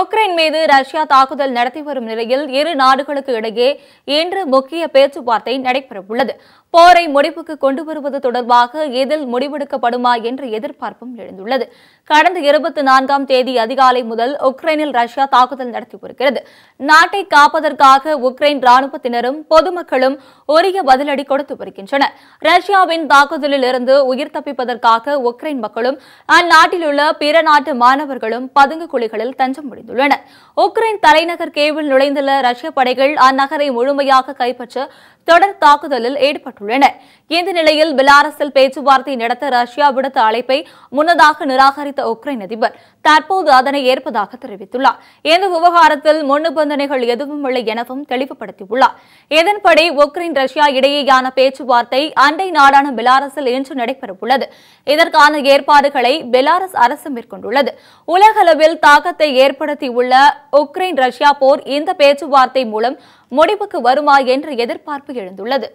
Ukraine மீது Russia தாக்குதல் நடத்தி வரும் நிலையில் இரு நாடுகளுக்கு இடையே இன்று முக்கிய பேச்சுவார்த்தை நடைபெறவுள்ளது போரை முடிவுக்கு கொண்டு வருவது தொடர்பாக இதில் முடிவெடுக்கப்படுமா என்ற எதிர்பார்ப்பும் எழுந்துள்ளது கடந்த இருபத்தி நான்காம் தேதி அதிகாலை முதல் உக்ரைனில் ரஷ்யா தாக்குதல் நடத்தி வருகிறது நாட்டை காப்பதற்காக உக்ரைன் ராணுவத்தினரும் பொதுமக்களும் உரிய பதிலடி கொடுத்து வருகின்றனர் ரஷ்யாவின் தாக்குதலில் இருந்து உயிர் தப்பிப்பதற்காக உக்ரைன் மக்களும் அந்நாட்டிலுள்ள பிற நாட்டு மாணவர்களும் பதுங்கு குழிகளில் தஞ்சம் முடியும் முடிந்தனர் உக்ரைன் தலைநகர் கேவில் நுழைந்துள்ள ரஷ்ய படைகள் அந்நகரை முழுமையாக கைப்பற்ற தொடர் தாக்குதலில் ஈடுபட்டுள்ளன இந்த நிலையில் பிலாரஸில் பேச்சுவார்த்தை நடத்த ரஷ்யா விடுத்த அழைப்பை முன்னதாக நிராகரித்த உக்ரைன் அதிபர் தற்போது அதனை ஏற்பதாக தெரிவித்துள்ளார் இந்த விவகாரத்தில் முன்னிபந்தனைகள் எதுவும் இல்லை எனவும் தெளிவுபடுத்தியுள்ளார் இதன்படி உக்ரைன் ரஷ்யா இடையேயான பேச்சுவார்த்தை அண்டை நாடான பிலாரஸில் இன்று நடைபெறவுள்ளது இதற்கான ஏற்பாடுகளை பெலாரஸ் அரசு மேற்கொண்டுள்ளது உலகளவில் தாக்கத்தை ஏற்படுத்த ஏற்படுத்தியுள்ள உக்ரைன் ரஷ்யா போர் இந்த பேச்சுவார்த்தை மூலம் முடிவுக்கு வருமா என்ற எதிர்பார்ப்பு எழுந்துள்ளது